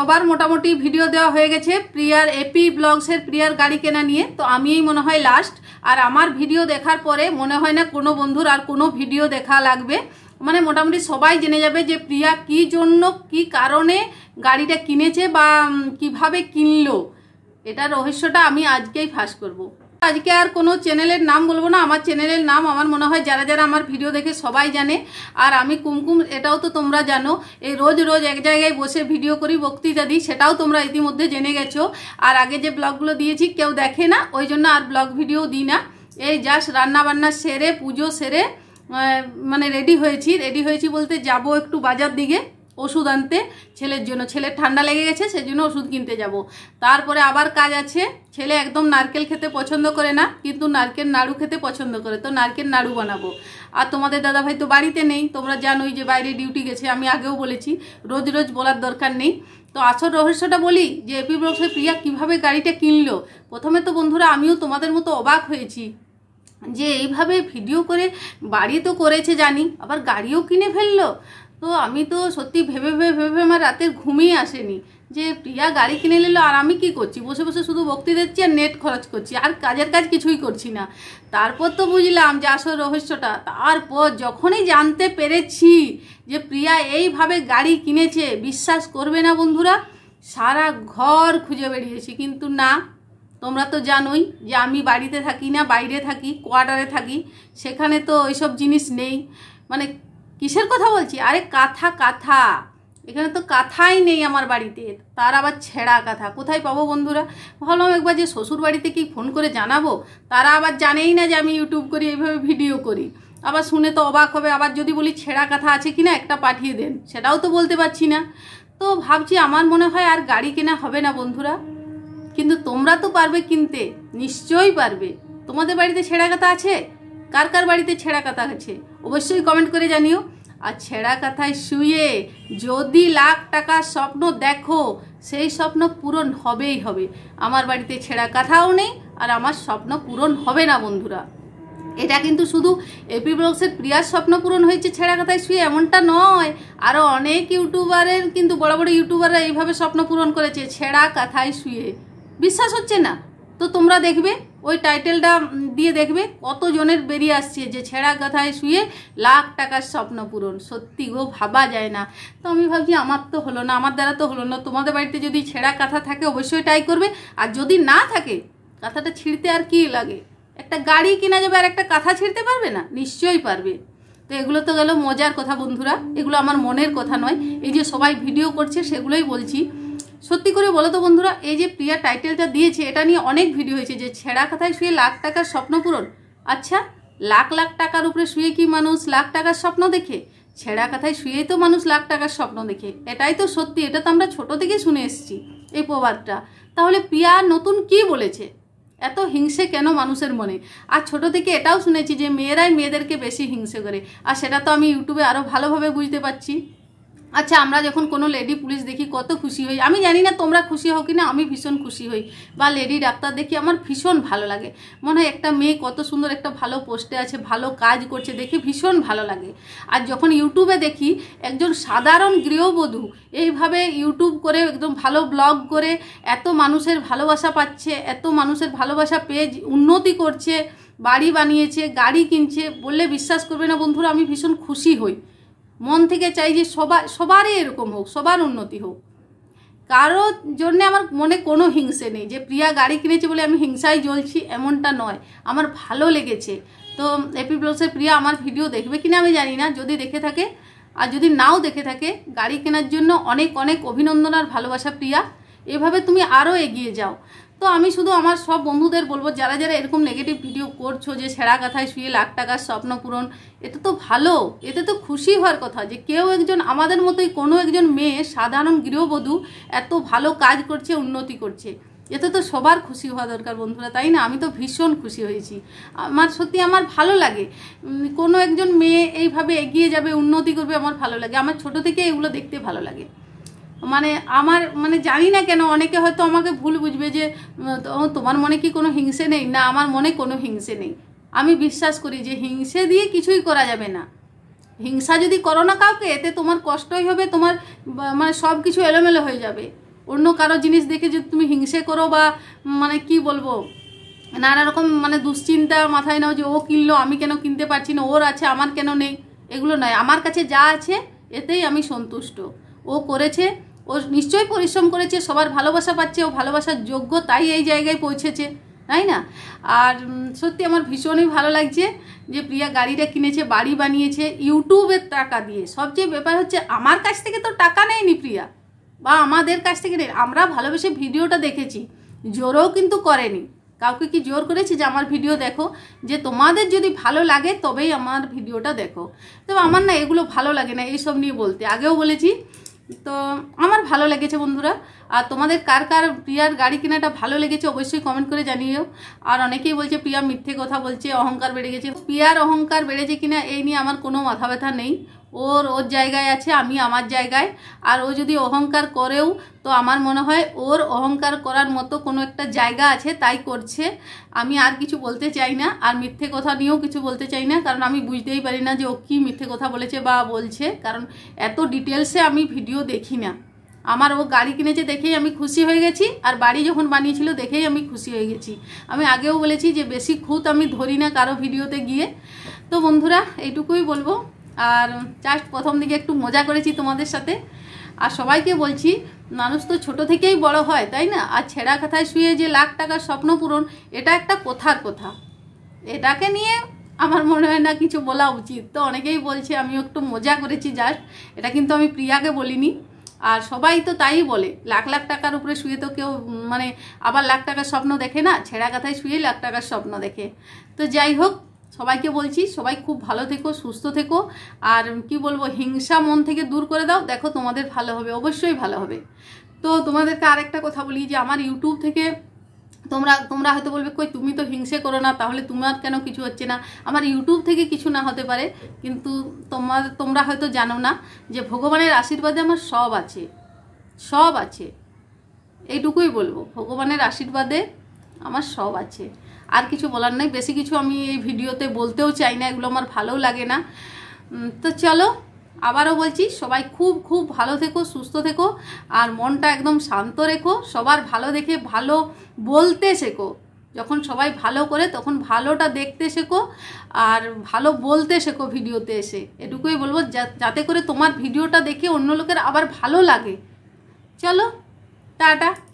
সবার মোটামুটি ভিডিও দেওয়া হয়ে গেছে প্রিয়ার এপি ব্লগসের প্রিয়ার গাড়ি কেনা নিয়ে তো আমিই মনে হয় লাস্ট আর আমার ভিডিও দেখার পরে মনে হয় না কোনো বন্ধুর আর কোনো ভিডিও দেখা লাগবে মানে মোটামুটি সবাই জেনে যাবে যে প্রিয়া কি জন্য কি কারণে গাড়িটা কিনেছে বা কিভাবে কিনলো এটা রহস্যটা আমি আজকেই ফাঁস করবো আজকে আর কোনো চ্যানেলের নাম বলবো না আমার চ্যানেলের নাম আমার মনে হয় যারা যারা আমার ভিডিও দেখে সবাই জানে আর আমি কুমকুম এটাও তো তোমরা জানো এই রোজ রোজ এক জায়গায় বসে ভিডিও করি বক্তৃতা দিই সেটাও তোমরা ইতিমধ্যে জেনে গেছো আর আগে যে ব্লগগুলো দিয়েছি কেউ দেখে না ওই জন্য আর ব্লগ ভিডিও দিই না এই জাস্ট রান্নাবান্না সেরে পুজো সেরে মানে রেডি হয়েছি রেডি হয়েছি বলতে যাব একটু বাজার দিকে ওষুধ আনতে ছেলের জন্য ছেলের ঠান্ডা লেগে গেছে সেই জন্য ওষুধ কিনতে যাব। তারপরে আবার কাজ আছে ছেলে একদম নারকেল খেতে পছন্দ করে না কিন্তু নারকেল নাড়ু খেতে পছন্দ করে তো নারকেল নাড়ু বানাবো আর তোমাদের দাদাভাই তো বাড়িতে নেই তোমরা জানোই যে বাইরে ডিউটি গেছে আমি আগেও বলেছি রোজ রোজ বলার দরকার নেই তো আসল রহস্যটা বলি যে এপি ব্লগসের প্রিয়া কিভাবে গাড়িটা কিনলো প্রথমে তো বন্ধুরা আমিও তোমাদের মতো অবাক হয়েছি যে এইভাবে ভিডিও করে বাড়ি তো করেছে জানি আবার গাড়িও কিনে ফেললো তো আমি তো সত্যি ভেবে ভেবে ভেবে ভেবে আমার রাতের ঘুমই আসেনি যে প্রিয়া গাড়ি কিনে নিল আর আমি কি করছি বসে বসে শুধু বক্তি দিচ্ছি আর নেট খরচ করছি আর কাজের কাজ কিছুই করছি না তারপর তো বুঝলাম যে আসল রহস্যটা তারপর যখনই জানতে পেরেছি যে প্রিয়া এইভাবে গাড়ি কিনেছে বিশ্বাস করবে না বন্ধুরা সারা ঘর খুঁজে বেরিয়েছি কিন্তু না তোমরা তো জানোই যে আমি বাড়িতে থাকি না বাইরে থাকি কোয়ার্টারে থাকি সেখানে তো ওইসব জিনিস নেই মানে কিসের কথা বলছি আরে কাঁথা কাথা এখানে তো কাথাই নেই আমার বাড়িতে তার আবার ছেঁড়া কাথা কোথায় পাবো বন্ধুরা ভাবলাম একবার যে শ্বশুর বাড়িতে কি ফোন করে জানাবো তারা আবার জানেই না যে আমি ইউটিউব করি এইভাবে ভিডিও করি আবার শুনে তো অবাক হবে আবার যদি বলি ছেঁড়া কাথা আছে কি না একটা পাঠিয়ে দেন সেটাও তো বলতে পারছি না তো ভাবছি আমার মনে হয় আর গাড়ি কেনা হবে না বন্ধুরা কিন্তু তোমরা তো পারবে কিনতে নিশ্চয়ই পারবে তোমাদের বাড়িতে ছেঁড়া কাথা আছে কার কার বাড়িতে ছেঁড়া কাথা আছে অবশ্যই কমেন্ট করে জানিও আর ছেঁড়া কাথায় শুয়ে যদি লাখ টাকার স্বপ্ন দেখো সেই স্বপ্ন পূরণ হবেই হবে আমার বাড়িতে ছেঁড়া কাথাও নেই আর আমার স্বপ্ন পূরণ হবে না বন্ধুরা এটা কিন্তু শুধু এপি ব্লগসের প্রিয়ার স্বপ্ন পূরণ হয়েছে ছেঁড়া কথায় শুয়ে এমনটা নয় আরও অনেক ইউটিউবারের কিন্তু বড় বড় ইউটিউবাররা এইভাবে স্বপ্ন পূরণ করেছে ছেঁড়া কথায় শুয়ে বিশ্বাস হচ্ছে না তো তোমরা দেখবে ওই টাইটেলটা দিয়ে দেখবে কতজনের বেরিয়ে আসছে যে ছেঁড়া কথায় শুয়ে লাখ টাকার স্বপ্ন পূরণ সত্যি গো ভাবা যায় না তো আমি ভাবছি আমার তো হলো না আমার দ্বারা তো হলো না তোমাদের বাড়িতে যদি ছেঁড়া কাঁথা থাকে অবশ্যই ট্রাই করবে আর যদি না থাকে কাঁথাটা ছিঁড়তে আর কি লাগে একটা গাড়ি কেনা যাবে আর একটা কাঁথা ছিঁড়তে পারবে না নিশ্চয়ই পারবে তো এগুলো তো গেল মজার কথা বন্ধুরা এগুলো আমার মনের কথা নয় এই যে সবাই ভিডিও করছে সেগুলোই বলছি সত্যি করে বলো তো বন্ধুরা এই যে প্রিয়া টাইটেলটা দিয়েছে এটা নিয়ে অনেক ভিডিও হয়েছে যে ছেঁড়া কথায় শুয়ে লাখ টাকার স্বপ্ন পূরণ আচ্ছা লাখ লাখ টাকার উপরে শুয়ে কি মানুষ লাখ টাকার স্বপ্ন দেখে ছেঁড়া কথায় শুয়েই তো মানুষ লাখ টাকার স্বপ্ন দেখে এটাই তো সত্যি এটা তো আমরা ছোটো থেকে শুনে এসেছি এই প্রবাদটা তাহলে প্রিয়া নতুন কি বলেছে এত হিংসে কেন মানুষের মনে আর ছোট থেকে এটাও শুনেছি যে মেয়েরাই মেয়েদেরকে বেশি হিংসে করে আর সেটা তো আমি ইউটিউবে আরও ভালোভাবে বুঝতে পারছি আচ্ছা আমরা যখন কোনো লেডি পুলিশ দেখি কত খুশি হই আমি জানি না তোমরা খুশি হও কি না আমি ভীষণ খুশি হই বা লেডি ডাক্তার দেখি আমার ভীষণ ভালো লাগে মনে হয় একটা মেয়ে কত সুন্দর একটা ভালো পোস্টে আছে ভালো কাজ করছে দেখে ভীষণ ভালো লাগে আর যখন ইউটিউবে দেখি একজন সাধারণ গৃহবধূ এইভাবে ইউটিউব করে একদম ভালো ব্লগ করে এত মানুষের ভালোবাসা পাচ্ছে এত মানুষের ভালোবাসা পেয়ে উন্নতি করছে বাড়ি বানিয়েছে গাড়ি কিনছে বললে বিশ্বাস করবে না বন্ধুরা আমি ভীষণ খুশি হই মন থেকে চাই যে সবার সবারই এরকম হোক সবার উন্নতি হোক কারোর জন্য আমার মনে কোনো হিংসে নেই যে প্রিয়া গাড়ি কিনেছে বলে আমি হিংসায় জ্বলছি এমনটা নয় আমার ভালো লেগেছে তো এপি ব্লসের প্রিয়া আমার ভিডিও দেখবে কিনা আমি জানি না যদি দেখে থাকে আর যদি নাও দেখে থাকে গাড়ি কেনার জন্য অনেক অনেক অভিনন্দন আর ভালোবাসা প্রিয়া এভাবে তুমি আরও এগিয়ে যাও তো আমি শুধু আমার সব বন্ধুদের বলবো যারা যারা এরকম নেগেটিভ ভিডিও করছো যে সেরা কথায় শুয়ে লাখ টাকার স্বপ্ন পূরণ এতে তো ভালো এতে তো খুশি হওয়ার কথা যে কেউ একজন আমাদের মতোই কোনো একজন মেয়ে সাধারণ গৃহবধূ এত ভালো কাজ করছে উন্নতি করছে এতে তো সবার খুশি হওয়া দরকার বন্ধুরা তাই না আমি তো ভীষণ খুশি হয়েছি আমার সত্যি আমার ভালো লাগে কোনো একজন মেয়ে এইভাবে এগিয়ে যাবে উন্নতি করবে আমার ভালো লাগে আমার ছোট থেকে এগুলো দেখতে ভালো লাগে মানে আমার মানে জানি না কেন অনেকে হয়তো আমাকে ভুল বুঝবে যে তোমার মনে কি কোনো হিংসে নেই না আমার মনে কোনো হিংসে নেই আমি বিশ্বাস করি যে হিংসে দিয়ে কিছুই করা যাবে না হিংসা যদি করো না কাউকে এতে তোমার কষ্টই হবে তোমার মানে সব কিছু এলোমেলো হয়ে যাবে অন্য কারো জিনিস দেখে যদি তুমি হিংসে করো বা মানে কি বলবো নানা রকম মানে দুশ্চিন্তা মাথায় নাও যে ও কিনলো আমি কেন কিনতে পারছি না ওর আছে আমার কেন নেই এগুলো নয় আমার কাছে যা আছে এতেই আমি সন্তুষ্ট ও করেছে ও নিশ্চয়ই পরিশ্রম করেছে সবার ভালোবাসা পাচ্ছে ও ভালোবাসার যোগ্য তাই এই জায়গায় পৌঁছেছে তাই না আর সত্যি আমার ভীষণই ভালো লাগছে যে প্রিয়া গাড়িটা কিনেছে বাড়ি বানিয়েছে ইউটিউবের টাকা দিয়ে সবচেয়ে ব্যাপার হচ্ছে আমার কাছ থেকে তো টাকা নেয়নি প্রিয়া বা আমাদের কাছ থেকে নেই আমরা ভালোবেসে ভিডিওটা দেখেছি জোরও কিন্তু করেনি কাউকে কি জোর করেছি যে আমার ভিডিও দেখো যে তোমাদের যদি ভালো লাগে তবেই আমার ভিডিওটা দেখো তবে আমার না এগুলো ভালো লাগে না এইসব নিয়ে বলতে আগেও বলেছি তো আমার ভালো লেগেছে বন্ধুরা আর তোমাদের কার কার প্রিয়ার গাড়ি কেনাটা ভালো লেগেছে অবশ্যই কমেন্ট করে জানিও আর অনেকেই বলছে প্রিয়া মিথ্যে কথা বলছে অহংকার বেড়ে গেছে প্রিয়ার অহংকার বেড়েছে কিনা এই নিয়ে আমার কোনো মাথা ব্যথা নেই ওর ওর জায়গায় আছে আমি আমার জায়গায় আর ও যদি অহংকার করেও তো আমার মনে হয় ওর অহংকার করার মতো কোনো একটা জায়গা আছে তাই করছে আমি আর কিছু বলতে চাই না আর মিথ্যে কথা নিয়েও কিছু বলতে চাই না কারণ আমি বুঝতেই পারি না যে ও কী মিথ্যে কথা বলেছে বা বলছে কারণ এত ডিটেলসে আমি ভিডিও দেখি না আমার ও গাড়ি কিনেছে দেখেই আমি খুশি হয়ে গেছি আর বাড়ি যখন বানিয়েছিল দেখেই আমি খুশি হয়ে গেছি আমি আগেও বলেছি যে বেশি খুঁত আমি ধরি না কারো ভিডিওতে গিয়ে তো বন্ধুরা এইটুকুই বলবো আর জাস্ট প্রথম দিকে একটু মজা করেছি তোমাদের সাথে আর সবাইকে বলছি মানুষ তো ছোট থেকেই বড় হয় তাই না আর ছেঁড়া কথায় শুয়ে যে লাখ টাকার স্বপ্ন পূরণ এটা একটা কথার কথা এটাকে নিয়ে আমার মনে হয় না কিছু বলা উচিত তো অনেকেই বলছে আমি একটু মজা করেছি জাস্ট এটা কিন্তু আমি প্রিয়াকে বলিনি আর সবাই তো তাই বলে লাখ লাখ টাকার উপরে শুয়ে তো কেউ মানে আবার লাখ টাকার স্বপ্ন দেখে না ছেঁড়া কথায় শুয়ে লাখ টাকার স্বপ্ন দেখে তো যাই হোক সবাইকে বলছি সবাই খুব ভালো থেকো সুস্থ থেকো আর কি বলবো হিংসা মন থেকে দূর করে দাও দেখো তোমাদের ভালো হবে অবশ্যই ভালো হবে তো তোমাদেরকে আরেকটা কথা বলি যে আমার ইউটিউব থেকে তোমরা তোমরা হয়তো বলবে কই তুমি তো হিংসে করো না তাহলে তোমার কেন কিছু হচ্ছে না আমার ইউটিউব থেকে কিছু না হতে পারে কিন্তু তোমার তোমরা হয়তো জানো না যে ভগবানের আশীর্বাদে আমার সব আছে সব আছে এইটুকুই বলবো ভগবানের আশীর্বাদে আমার সব আছে আর কিছু বলার নাই বেশি কিছু আমি এই ভিডিওতে বলতেও চাই না এগুলো আমার ভালোও লাগে না তো চলো আবারও বলছি সবাই খুব খুব ভালো থেকো সুস্থ থেকো আর মনটা একদম শান্ত রেখো সবার ভালো দেখে ভালো বলতে শেখো যখন সবাই ভালো করে তখন ভালোটা দেখতে শেখো আর ভালো বলতে শেখো ভিডিওতে এসে এটুকুই বলবো যাতে করে তোমার ভিডিওটা দেখে অন্য লোকের আবার ভালো লাগে চলো টাটা